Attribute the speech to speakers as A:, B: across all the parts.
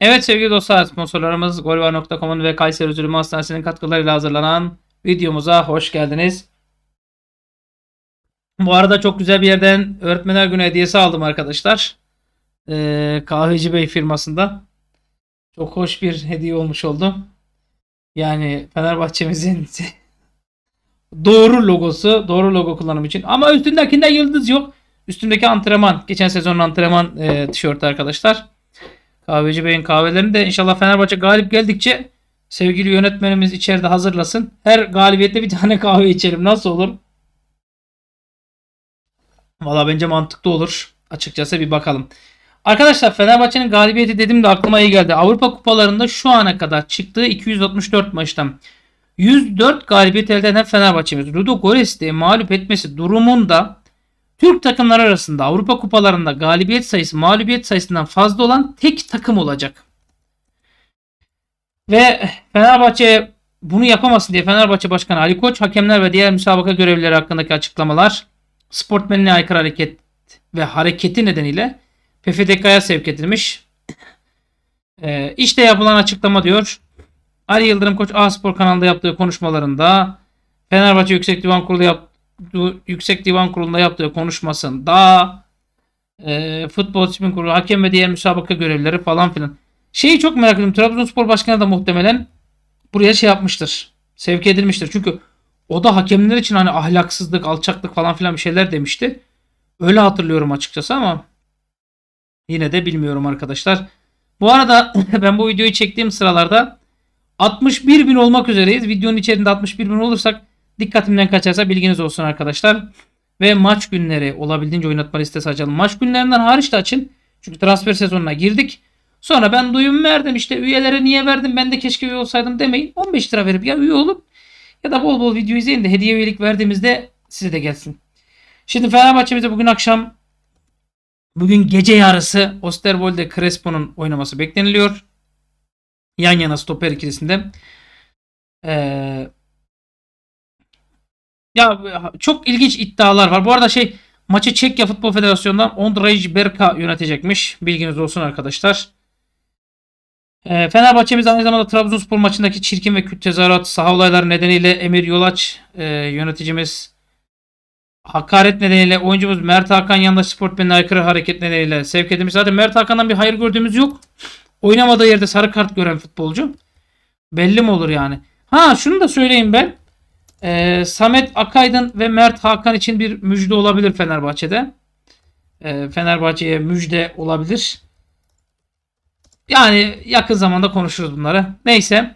A: Evet sevgili dostlar sponsorlarımız golvar.com'un ve Kayseri Üzülümü Hastanesi'nin katkılarıyla hazırlanan videomuza hoş geldiniz. Bu arada çok güzel bir yerden öğretmenler günü hediyesi aldım arkadaşlar. Ee, Kahveci Bey firmasında. Çok hoş bir hediye olmuş oldu. Yani Fenerbahçe'mizin doğru logosu, doğru logo kullanım için. Ama üstündekinde yıldız yok. Üstündeki antrenman, geçen sezonun antrenman e, tişörtü arkadaşlar. Kahveci Bey'in kahvelerini de inşallah Fenerbahçe galip geldikçe sevgili yönetmenimiz içeride hazırlasın. Her galibiyette bir tane kahve içelim. Nasıl olur? Valla bence mantıklı olur. Açıkçası bir bakalım. Arkadaşlar Fenerbahçe'nin galibiyeti dedim de aklıma iyi geldi. Avrupa kupalarında şu ana kadar çıktığı 264 maçtan 104 galibiyet elde eden Fenerbahçe'miz Ludo Gores'te mağlup etmesi durumunda Türk takımları arasında Avrupa kupalarında galibiyet sayısı mağlubiyet sayısından fazla olan tek takım olacak. Ve Fenerbahçe bunu yapamasın diye Fenerbahçe Başkanı Ali Koç hakemler ve diğer müsabaka görevlileri hakkındaki açıklamalar sportmenine aykırı hareket ve hareketi nedeniyle PFDK'ya sevk edilmiş. E, işte yapılan açıklama diyor. Ali Yıldırım Koç A Spor kanalında yaptığı konuşmalarında Fenerbahçe Yüksek Divan Kurulu yap, Yüksek Divan Kurulu'nda yaptığı konuşmasında e, futbol timin kurulu, hakem ve diğer müsabaka görevlileri falan filan. Şeyi çok merak ediyorum. Trabzonspor Başkanı da muhtemelen buraya şey yapmıştır. Sevk edilmiştir. Çünkü o da hakemler için hani ahlaksızlık, alçaklık falan filan bir şeyler demişti. Öyle hatırlıyorum açıkçası ama yine de bilmiyorum arkadaşlar. Bu arada ben bu videoyu çektiğim sıralarda 61 bin olmak üzereyiz. Videonun içerisinde 61 bin olursak Dikkatimden kaçarsa bilginiz olsun arkadaşlar. Ve maç günleri olabildiğince oynatma listesi açalım. Maç günlerinden hariç de açın. Çünkü transfer sezonuna girdik. Sonra ben duyum verdim işte üyelere niye verdim ben de keşke üye olsaydım demeyin. 15 lira verip ya üye olup ya da bol bol video izleyin de hediye üyelik verdiğimizde size de gelsin. Şimdi Fenerbahçe bize bugün akşam bugün gece yarısı Osterwold'e Crespo'nun oynaması bekleniliyor. Yan yana stoper ikilisinde. Ee, ya çok ilginç iddialar var. Bu arada şey maçı Çekya Futbol Federasyonu'ndan Ondraj Berka yönetecekmiş. Bilginiz olsun arkadaşlar. E, Fenerbahçe'miz aynı zamanda Trabzonspor maçındaki çirkin ve küt tezahürat saha olayları nedeniyle Emir Yolaç e, yöneticimiz hakaret nedeniyle oyuncumuz Mert Hakan yanında sportmenine aykırı hareket nedeniyle sevk edilmiş. Zaten Mert Hakan'dan bir hayır gördüğümüz yok. Oynamadığı yerde sarı kart gören futbolcu. Belli mi olur yani? Ha şunu da söyleyeyim ben. E, Samet Akaydın ve Mert Hakan için bir müjde olabilir Fenerbahçe'de. E, Fenerbahçe'ye müjde olabilir. Yani yakın zamanda konuşuruz bunları. Neyse.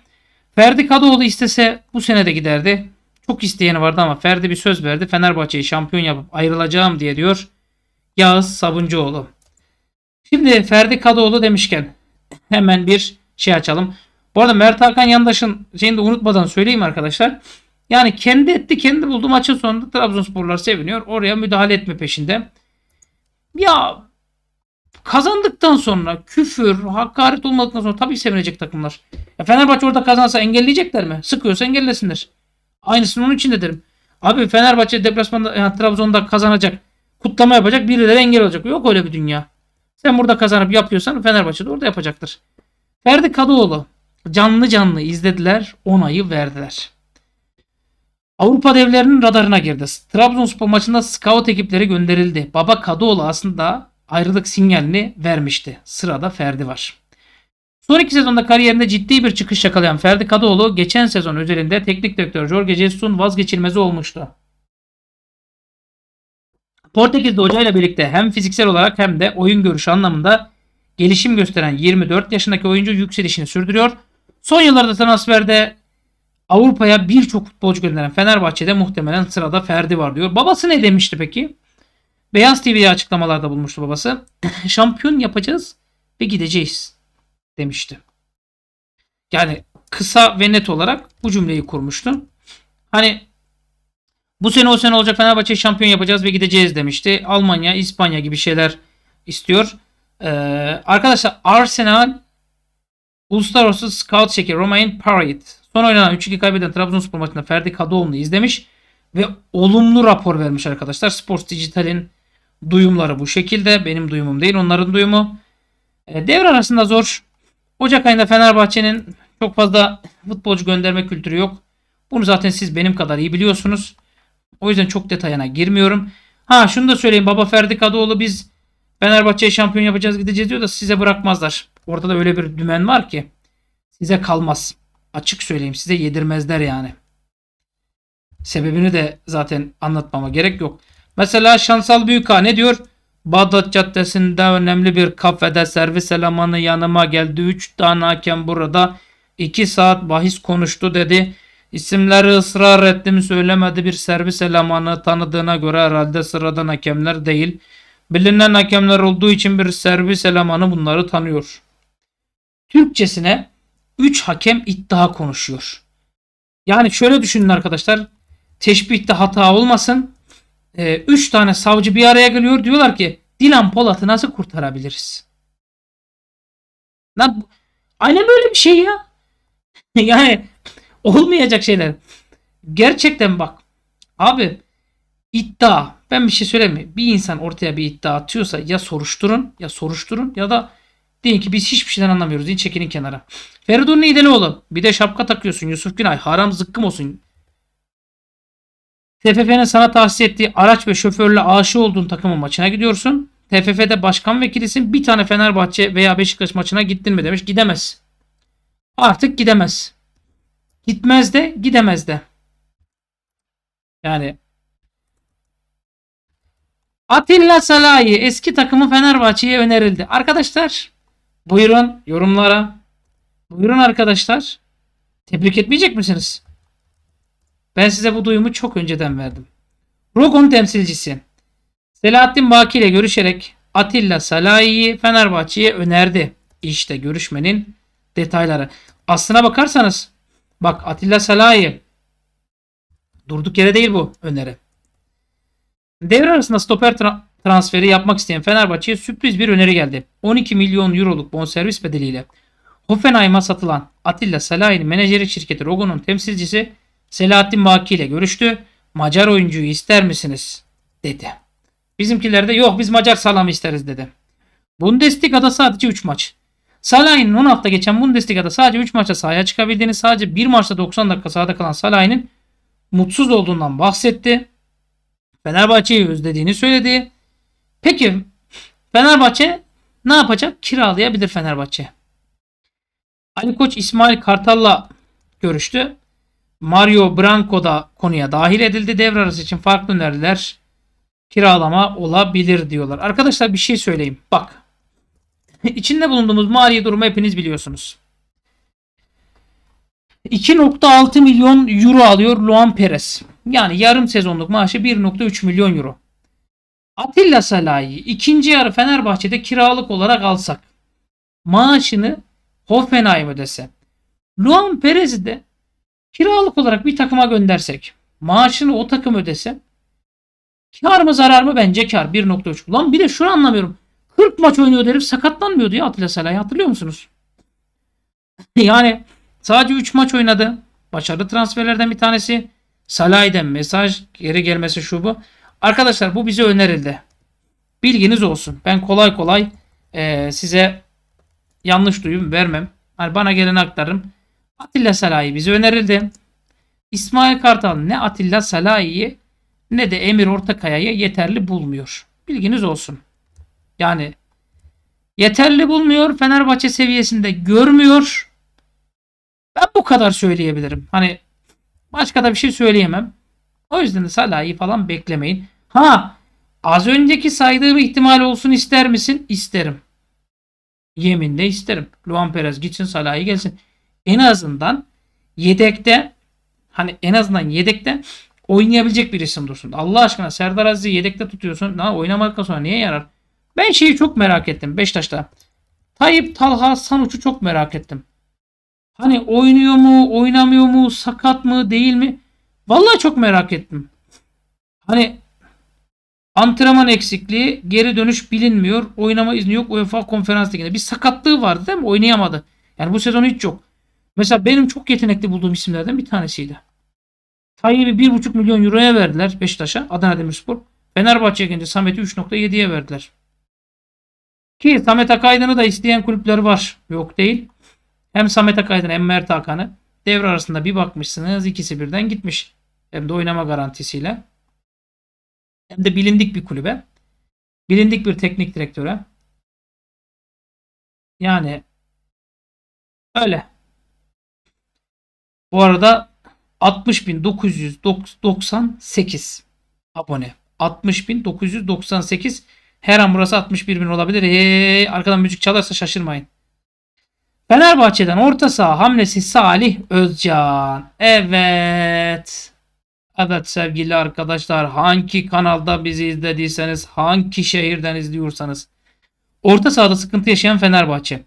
A: Ferdi Kadıoğlu istese bu sene de giderdi. Çok isteyeni vardı ama Ferdi bir söz verdi. Fenerbahçe'yi şampiyon yapıp ayrılacağım diye diyor. Yağız Sabuncuoğlu. Şimdi Ferdi Kadıoğlu demişken hemen bir şey açalım. Bu arada Mert Hakan Yandaş'ın şeyini de unutmadan söyleyeyim arkadaşlar. Yani kendi etti kendi buldu. Maçın sonunda Trabzonsporlar seviniyor. Oraya müdahale etme peşinde. Ya kazandıktan sonra küfür, hakaret olmadıktan sonra tabii sevinecek takımlar. Ya Fenerbahçe orada kazansa engelleyecekler mi? Sıkıyorsa engellesinler. Aynısını onun için de derim. Abi Fenerbahçe deplasmanda yani Trabzon'da kazanacak. Kutlama yapacak. Birileri engel olacak. Yok öyle bir dünya. Sen burada kazanıp yapıyorsan Fenerbahçe de orada yapacaktır. Ferdi Kadıoğlu canlı canlı izlediler. Onayı verdiler. Avrupa devlerinin radarına girdi. Trabzonspor maçında scout ekipleri gönderildi. Baba Kadıoğlu aslında ayrılık sinyalini vermişti. Sırada Ferdi var. Son iki sezonda kariyerinde ciddi bir çıkış yakalayan Ferdi Kadıoğlu geçen sezon özelinde teknik direktör Jorge Jesus'un vazgeçilmezi olmuştu. Portekizli hocayla birlikte hem fiziksel olarak hem de oyun görüşü anlamında gelişim gösteren 24 yaşındaki oyuncu yükselişini sürdürüyor. Son yıllarda transferde Avrupa'ya birçok futbolcu gönderen Fenerbahçe'de muhtemelen sırada Ferdi var diyor. Babası ne demişti peki? Beyaz TV'ye açıklamalarda bulmuştu babası. Şampiyon yapacağız ve gideceğiz demişti. Yani kısa ve net olarak bu cümleyi kurmuştu. Hani bu sene o sene olacak Fenerbahçe şampiyon yapacağız ve gideceğiz demişti. Almanya, İspanya gibi şeyler istiyor. Ee, arkadaşlar Arsenal Uluslararası Scout şekeri Romain Parade Son oynanan 3-2 kaybeden Trabzonspor maçında Ferdi Kadıoğlu'nu izlemiş ve olumlu rapor vermiş arkadaşlar. Sports Digital'in duyumları bu şekilde. Benim duyumum değil onların duyumu. E, devre arasında zor. Ocak ayında Fenerbahçe'nin çok fazla futbolcu gönderme kültürü yok. Bunu zaten siz benim kadar iyi biliyorsunuz. O yüzden çok detayına girmiyorum. Ha şunu da söyleyeyim. Baba Ferdi Kadıoğlu biz Fenerbahçe'ye şampiyon yapacağız gideceğiz diyor da size bırakmazlar. Ortada öyle bir dümen var ki size kalmaz açık söyleyeyim size yedirmezler yani. Sebebini de zaten anlatmama gerek yok. Mesela Şansal Büyüka ne diyor? Bağdat Caddesi'nde önemli bir kafede servis elemanı yanıma geldi. 3 tane hakem burada 2 saat bahis konuştu dedi. İsimleri ısrar ettim söylemedi bir servis elemanı tanıdığına göre herhalde sıradan hakemler değil. Bilinen hakemler olduğu için bir servis elemanı bunları tanıyor. Türkçesine 3 hakem iddia konuşuyor. Yani şöyle düşünün arkadaşlar. Teşbihte hata olmasın. 3 ee, tane savcı bir araya geliyor. Diyorlar ki Dilan Polat'ı nasıl kurtarabiliriz? Lan, aynen böyle bir şey ya. yani olmayacak şeyler. Gerçekten bak. Abi iddia. Ben bir şey söyleyeyim mi? Bir insan ortaya bir iddia atıyorsa ya soruşturun ya soruşturun ya da Deyin ki biz hiçbir şeyden anlamıyoruz diye çekinin kenara. Feridun ne oğlum Bir de şapka takıyorsun Yusuf Günay. Haram zıkkım olsun. TFF'nin sana tavsiye ettiği araç ve şoförle aşı olduğun takımın maçına gidiyorsun. TFF'de başkan vekilisin. Bir tane Fenerbahçe veya Beşiktaş maçına gittin mi demiş. Gidemez. Artık gidemez. Gitmez de gidemez de. Yani Atilla Salahi eski takımı Fenerbahçe'ye önerildi. Arkadaşlar Buyurun yorumlara. Buyurun arkadaşlar. Tebrik etmeyecek misiniz? Ben size bu duyumu çok önceden verdim. Rogon temsilcisi Selahattin Baki ile görüşerek Atilla Salahi'yi Fenerbahçe'ye önerdi. İşte görüşmenin detayları. Aslına bakarsanız bak Atilla Salahi durduk yere değil bu öneri. Devre arasında stoper tra transferi yapmak isteyen Fenerbahçe'ye sürpriz bir öneri geldi. 12 milyon euroluk bonservis bedeliyle Hoffenheim'a satılan Atilla Salahin menajeri şirketi Rogo'nun temsilcisi Selahattin Baki ile görüştü. Macar oyuncuyu ister misiniz? dedi. Bizimkiler de yok biz Macar salamı isteriz dedi. Bundesliga'da sadece 3 maç. Salah'ın 10 hafta geçen Bundesliga'da sadece 3 maçta sahaya çıkabildiğini sadece 1 maçta 90 dakika sahada kalan Salah'ın mutsuz olduğundan bahsetti. Fenerbahçe'yi özlediğini söyledi. Peki Fenerbahçe ne yapacak? Kiralayabilir Fenerbahçe. Ali Koç İsmail Kartal'la görüştü. Mario Branco da konuya dahil edildi. Devre arası için farklı öneriler kiralama olabilir diyorlar. Arkadaşlar bir şey söyleyeyim. Bak. İçinde bulunduğumuz mali durumu hepiniz biliyorsunuz. 2.6 milyon euro alıyor Luan Perez. Yani yarım sezonluk maaşı 1.3 milyon euro. Atilla Salahi'yi ikinci yarı Fenerbahçe'de kiralık olarak alsak maaşını Hoffenheim ödese. Luan Perez'i de kiralık olarak bir takıma göndersek maaşını o takım ödese kar mı zarar mı bence kar 1.3. Lan bir de şunu anlamıyorum. 40 maç oynuyor derim, sakatlanmıyordu ya Atilla Salahi hatırlıyor musunuz? yani sadece 3 maç oynadı. Başarılı transferlerden bir tanesi. Salah'den mesaj geri gelmesi şu bu. Arkadaşlar bu bize önerildi. Bilginiz olsun. Ben kolay kolay e, size yanlış duyum vermem. Hani bana gelen aktarım Atilla Salahi bize önerildi. İsmail Kartal ne Atilla Salahi'yi ne de Emir Ortakaya'yı yeterli bulmuyor. Bilginiz olsun. Yani yeterli bulmuyor. Fenerbahçe seviyesinde görmüyor. Ben bu kadar söyleyebilirim. Hani başka da bir şey söyleyemem. O yüzden de Salah'ı falan beklemeyin. Ha az önceki saydığım ihtimal olsun ister misin? İsterim. Yeminle isterim. Luan Perez gitsin Salah'ı gelsin. En azından yedekte hani en azından yedekte oynayabilecek bir isim dursun. Allah aşkına Serdar Aziz'i yedekte tutuyorsun. Ha, Oynamadıktan sonra niye yarar? Ben şeyi çok merak ettim Beşiktaş'ta. Tayyip Talha Sanuç'u çok merak ettim. Hani oynuyor mu, oynamıyor mu, sakat mı, değil mi? Vallahi çok merak ettim. Hani antrenman eksikliği, geri dönüş bilinmiyor. Oynama izni yok UEFA konferans liginde. Bir sakatlığı vardı değil mi? Oynayamadı. Yani bu sezon hiç yok. Mesela benim çok yetenekli bulduğum isimlerden bir tanesiydi. Tayyip'i 1,5 milyon euroya verdiler Beşiktaş'a, Adana Demirspor. Fenerbahçe'ye gelince Samet'i 3,7'ye verdiler. Ki Samet Akaydın'ı da isteyen kulüpler var. Yok değil. Hem Samet Akaydın hem Mert Hakan'ı devre arasında bir bakmışsınız ikisi birden gitmiş hem de oynama garantisiyle hem de bilindik bir kulübe, bilindik bir teknik direktöre. Yani öyle. Bu arada 60.998 abone. 60.998 her an burası 61 bin olabilir. Hey, arkadan müzik çalarsa şaşırmayın. Fenerbahçe'den orta saha hamlesi Salih Özcan. Evet. Evet sevgili arkadaşlar hangi kanalda bizi izlediyseniz hangi şehirden izliyorsanız orta sahada sıkıntı yaşayan Fenerbahçe.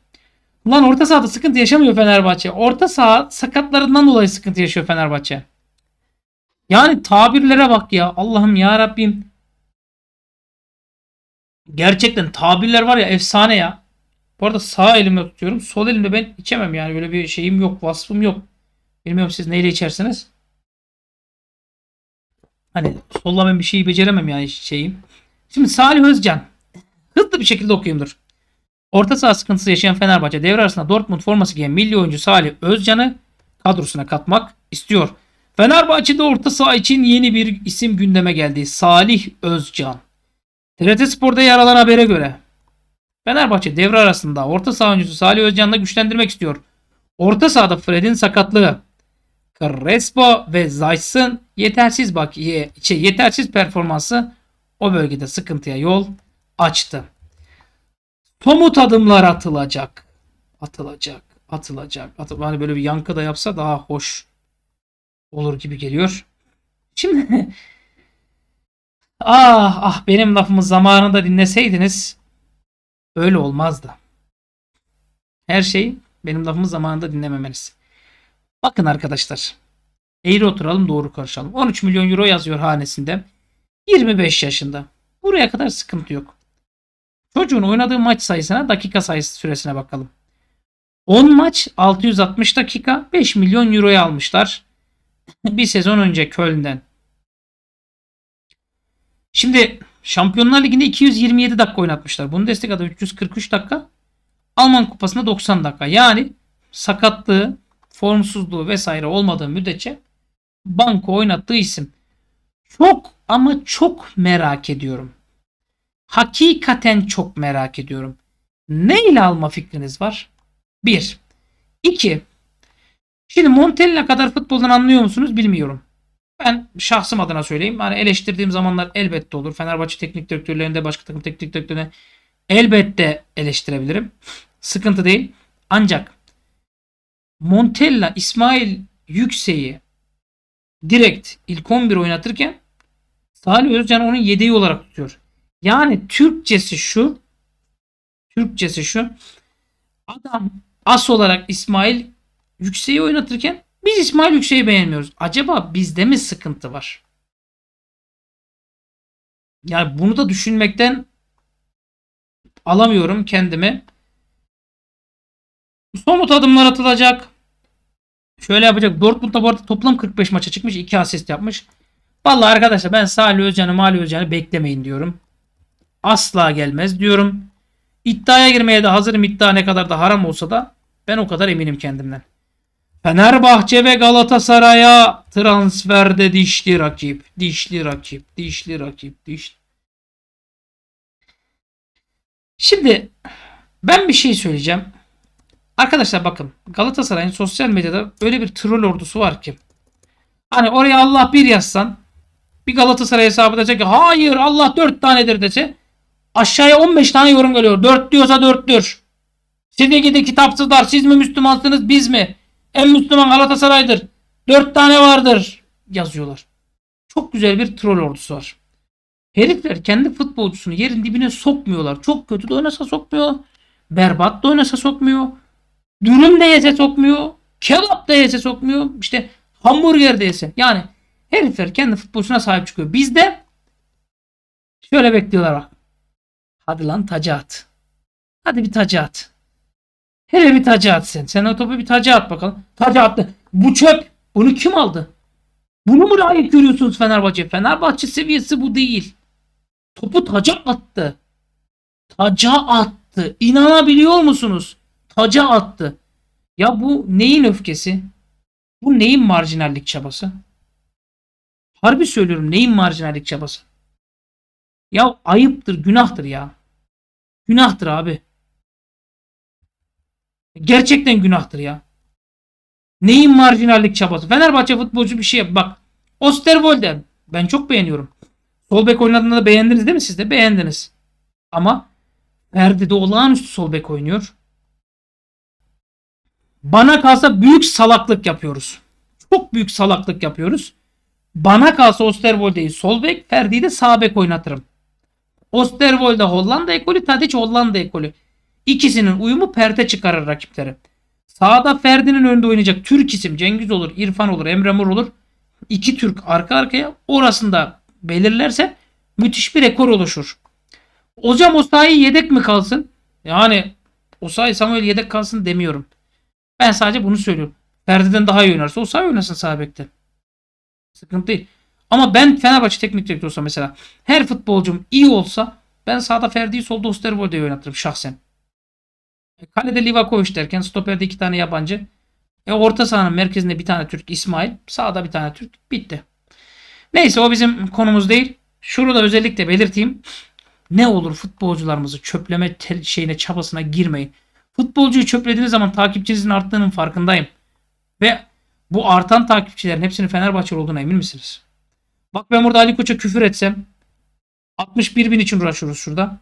A: lan orta sahada sıkıntı yaşamıyor Fenerbahçe. Orta saha sakatlarından dolayı sıkıntı yaşıyor Fenerbahçe. Yani tabirlere bak ya. Allah'ım ya Rabbim. Gerçekten tabirler var ya efsane ya. Bu arada sağ elimle tutuyorum. Sol elimle ben içemem yani. Böyle bir şeyim yok. Vasfım yok. Bilmiyorum siz neyle içersiniz. Hani solla ben bir şeyi beceremem yani şeyim. Şimdi Salih Özcan. Hızlı bir şekilde okuyayımdır. Orta saha sıkıntısı yaşayan Fenerbahçe devre arasında Dortmund forması giyen milli oyuncu Salih Özcan'ı kadrosuna katmak istiyor. Fenerbahçe'de orta saha için yeni bir isim gündeme geldi. Salih Özcan. TRT Spor'da yer alan habere göre Fenerbahçe devre arasında orta saha oyuncusu Salih Özcan'la güçlendirmek istiyor. Orta sahada Fred'in sakatlığı, Crespo ve Zayt'sın yetersiz bak şey, yetersiz performansı o bölgede sıkıntıya yol açtı. Somut adımlar atılacak. Atılacak, atılacak. Atıl hani böyle bir yankı da yapsa daha hoş olur gibi geliyor. Şimdi ah ah benim lafımı zamanında dinleseydiniz böyle olmazdı. Her şey benim lafımı zamanında dinlememeniz. Bakın arkadaşlar. Eğri oturalım doğru konuşalım. 13 milyon euro yazıyor hanesinde. 25 yaşında. Buraya kadar sıkıntı yok. Çocuğun oynadığı maç sayısına dakika sayısı süresine bakalım. 10 maç 660 dakika 5 milyon euroya almışlar. bir sezon önce Köln'den. Şimdi Şampiyonlar Ligi'nde 227 dakika oynatmışlar. adı 343 dakika. Alman Kupası'nda 90 dakika. Yani sakatlığı, formsuzluğu vesaire olmadığı müddetçe banko oynattığı isim. Çok ama çok merak ediyorum. Hakikaten çok merak ediyorum. Ne ile alma fikriniz var? 1. 2. Şimdi Montella kadar futboldan anlıyor musunuz bilmiyorum. Ben şahsım adına söyleyeyim. Hani eleştirdiğim zamanlar elbette olur. Fenerbahçe teknik direktörlerinde başka takım teknik direktörlerine elbette eleştirebilirim. Sıkıntı değil. Ancak Montella İsmail Yükse'yi direkt ilk 11 oynatırken Salih Özcan onun yedeği olarak tutuyor. Yani Türkçesi şu Türkçesi şu adam as olarak İsmail Yükseği oynatırken biz İsmail Yükseği beğenmiyoruz. Acaba bizde mi sıkıntı var? Yani bunu da düşünmekten alamıyorum kendimi. Somut adımlar atılacak. Şöyle yapacak. Dortmund'da bu arada toplam 45 maça çıkmış. 2 asist yapmış. Vallahi arkadaşlar ben Salih Özcan'ı Mali Özcan'ı beklemeyin diyorum. Asla gelmez diyorum. İddiaya girmeye de hazırım. İddia ne kadar da haram olsa da ben o kadar eminim kendimden. Fenerbahçe ve Galatasaray'a transferde dişli rakip. Dişli rakip. Dişli rakip. Dişli. Şimdi ben bir şey söyleyeceğim. Arkadaşlar bakın Galatasaray'ın sosyal medyada öyle bir troll ordusu var ki. Hani oraya Allah bir yazsan bir Galatasaray hesabı dese ki hayır Allah dört tanedir dese aşağıya 15 tane yorum geliyor. Dört diyorsa dörttür. Siz gidi kitapsızlar siz mi Müslümansınız biz mi? En Müslüman Galatasaray'dır. Dört tane vardır yazıyorlar. Çok güzel bir troll ordusu var. Herifler kendi futbolcusunu yerin dibine sokmuyorlar. Çok kötü de oynasa sokmuyor. Berbat da oynasa sokmuyor. Dürüm de yese sokmuyor. Kebap da yese sokmuyor. İşte hamburger de yese. Yani herifler kendi futbolcuna sahip çıkıyor. Biz de şöyle bekliyorlar bak. Hadi lan taca at. Hadi bir taca at. Hele bir taca at sen. Sen o topu bir taca at bakalım. Taca attı. Bu çöp. Bunu kim aldı? Bunu mu layık görüyorsunuz Fenerbahçe? Fenerbahçe seviyesi bu değil. Topu taca attı. Taca attı. İnanabiliyor musunuz? taca attı. Ya bu neyin öfkesi? Bu neyin marjinallik çabası? Harbi söylüyorum neyin marjinallik çabası? Ya ayıptır, günahtır ya. Günahtır abi. Gerçekten günahtır ya. Neyin marjinallik çabası? Fenerbahçe futbolcu bir şey yap. Bak Osterwolde ben çok beğeniyorum. Sol bek oynadığında da beğendiniz değil mi siz de? Beğendiniz. Ama Ferdi de olağanüstü sol bek oynuyor. Bana kalsa büyük salaklık yapıyoruz. Çok büyük salaklık yapıyoruz. Bana kalsa Osterwolde'yi sol bek, Ferdi'yi de sağ bek oynatırım. Osterwolde Hollanda ekolü, Tadic Hollanda ekolü. İkisinin uyumu perte çıkarır rakipleri. Sağda Ferdi'nin önünde oynayacak Türk isim Cengiz olur, İrfan olur, Emre Mor olur. İki Türk arka arkaya orasında belirlerse müthiş bir rekor oluşur. Hocam Osayi yedek mi kalsın? Yani Osayi Samuel yedek kalsın demiyorum. Ben sadece bunu söylüyorum. Ferdi'den daha iyi oynarsa o sağ oynasın sağ bekte. Sıkıntı değil. Ama ben Fenerbahçe teknik direktörü olsam mesela her futbolcum iyi olsa ben sağda Ferdi'yi solda Osterwold'e oynatırım şahsen. E, kalede Livakovic derken stoperde iki tane yabancı. E orta sahanın merkezinde bir tane Türk İsmail. Sağda bir tane Türk. Bitti. Neyse o bizim konumuz değil. Şunu da özellikle belirteyim. Ne olur futbolcularımızı çöpleme şeyine çabasına girmeyin. Futbolcuyu çöplediğiniz zaman takipçinizin arttığının farkındayım. Ve bu artan takipçilerin hepsinin Fenerbahçe olduğuna emin misiniz? Bak ben burada Ali Koç'a küfür etsem 61 bin için uğraşıyoruz şurada.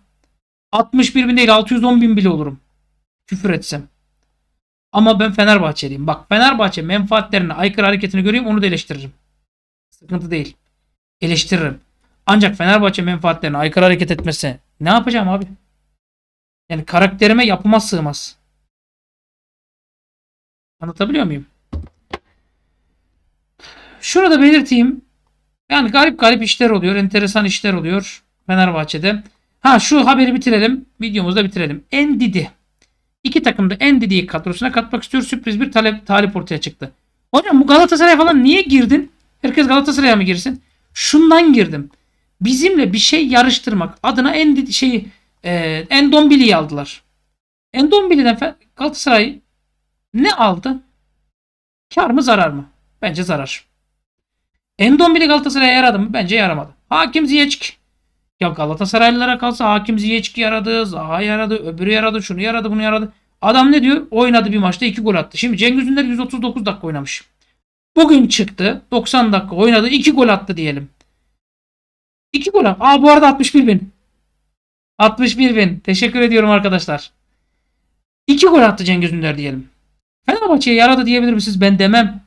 A: 61 bin değil 610 bin bile olurum. Küfür etsem. Ama ben Fenerbahçeliyim. Bak Fenerbahçe menfaatlerine aykırı hareketini göreyim onu da eleştiririm. Sıkıntı değil. Eleştiririm. Ancak Fenerbahçe menfaatlerine aykırı hareket etmesi ne yapacağım abi? Yani karakterime yapıma sığmaz. Anlatabiliyor muyum? Şunu da belirteyim. Yani garip garip işler oluyor. Enteresan işler oluyor Fenerbahçe'de. Ha şu haberi bitirelim. Videomuzu da bitirelim. Endidi. İki takım da Endidi'yi kadrosuna katmak istiyor. Sürpriz bir talep, talip ortaya çıktı. Hocam bu Galatasaray falan niye girdin? Herkes Galatasaray'a mı girsin? Şundan girdim. Bizimle bir şey yarıştırmak adına Endidi şeyi e, ee, Endombili'yi aldılar. Endombili'den Galatasaray ne aldı? Kar mı zarar mı? Bence zarar. Endombili Galatasaray'a yaradı mı? Bence yaramadı. Hakim Ziyechki. Ya Galatasaraylılara kalsa Hakim Ziyechki yaradı, Zaha yaradı, öbürü yaradı, şunu yaradı, bunu yaradı. Adam ne diyor? Oynadı bir maçta iki gol attı. Şimdi Cengiz Ünder 139 dakika oynamış. Bugün çıktı. 90 dakika oynadı. iki gol attı diyelim. İki gol attı. Aa bu arada 61 bin. 61 bin. Teşekkür ediyorum arkadaşlar. 2 gol attı Cengiz Ünder diyelim. Fenerbahçe'ye yaradı diyebilir misiniz? Ben demem.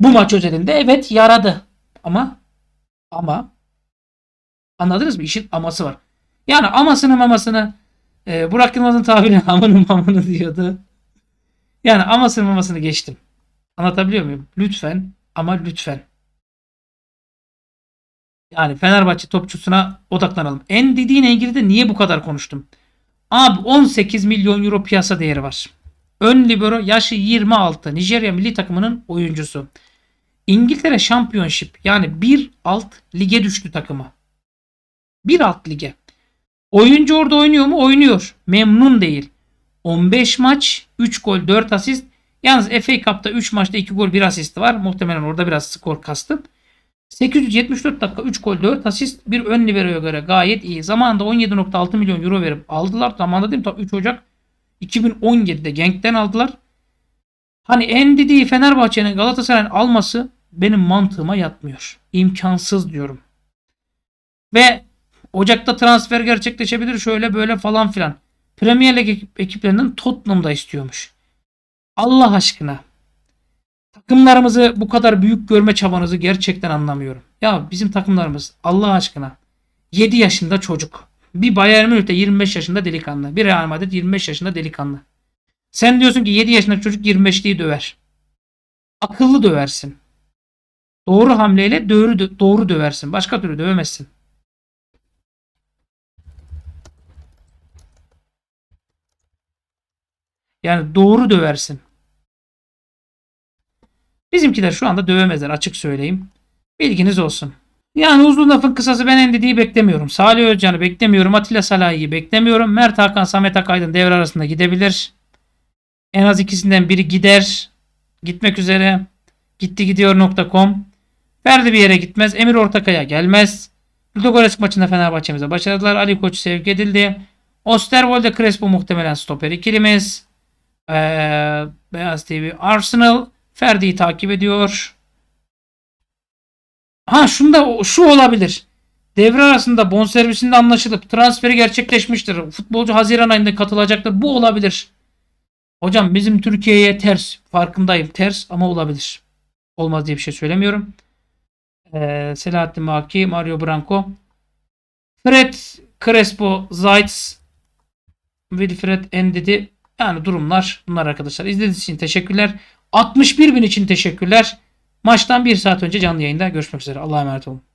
A: Bu maç özelinde evet yaradı. Ama ama anladınız mı? İşin aması var. Yani amasını mamasını e, Burak Yılmaz'ın tabiri amanın mamanı diyordu. Yani amasını mamasını geçtim. Anlatabiliyor muyum? Lütfen ama lütfen. Yani Fenerbahçe topçusuna odaklanalım. En dediğine ilgili de niye bu kadar konuştum? Abi 18 milyon euro piyasa değeri var. Ön libero yaşı 26. Nijerya milli takımının oyuncusu. İngiltere Championship yani bir alt lige düştü takımı. Bir alt lige. Oyuncu orada oynuyor mu? Oynuyor. Memnun değil. 15 maç, 3 gol, 4 asist. Yalnız FA Cup'ta 3 maçta 2 gol, 1 asist var. Muhtemelen orada biraz skor kastım. 874 dakika 3 gol 4 asist bir ön liberoya göre gayet iyi. Zamanında 17.6 milyon euro verip aldılar. Zamanında değil mi? 3 Ocak 2017'de Genk'ten aldılar. Hani en dediği Fenerbahçe'nin Galatasaray'ın alması benim mantığıma yatmıyor. İmkansız diyorum. Ve Ocak'ta transfer gerçekleşebilir şöyle böyle falan filan. Premier League ekiplerinin Tottenham'da istiyormuş. Allah aşkına. Takımlarımızı bu kadar büyük görme çabanızı gerçekten anlamıyorum. Ya bizim takımlarımız Allah aşkına 7 yaşında çocuk. Bir Bayern Münih'te 25 yaşında delikanlı. Bir Real Madrid 25 yaşında delikanlı. Sen diyorsun ki 7 yaşında çocuk 25'liği döver. Akıllı döversin. Doğru hamleyle doğru, doğru döversin. Başka türlü dövemezsin. Yani doğru döversin. Bizimkiler şu anda dövemezler açık söyleyeyim. Bilginiz olsun. Yani uzun lafın kısası ben Endidi'yi beklemiyorum. Salih Özcan'ı beklemiyorum. Atilla Salahi'yi beklemiyorum. Mert Hakan, Samet Akaydın devre arasında gidebilir. En az ikisinden biri gider. Gitmek üzere. Gitti gidiyor.com. Ferdi bir yere gitmez. Emir Ortakaya gelmez. Ludogorets maçında Fenerbahçe'mize başardılar. Ali Koç sevk edildi. Osterwold'e Crespo muhtemelen stoper ikilimiz. Ee, Beyaz TV Arsenal. Ferdi'yi takip ediyor. Ha şunda şu olabilir. Devre arasında bonservisinde anlaşılıp transferi gerçekleşmiştir. Futbolcu Haziran ayında katılacaktır. Bu olabilir. Hocam bizim Türkiye'ye ters. Farkındayım ters ama olabilir. Olmaz diye bir şey söylemiyorum. Ee, Selahattin Maki, Mario Branco. Fred, Crespo, Zaitz, Wilfred Endidi. Yani durumlar bunlar arkadaşlar. İzlediğiniz için teşekkürler. 61 bin için teşekkürler. Maçtan bir saat önce canlı yayında görüşmek üzere. Allah'a emanet olun.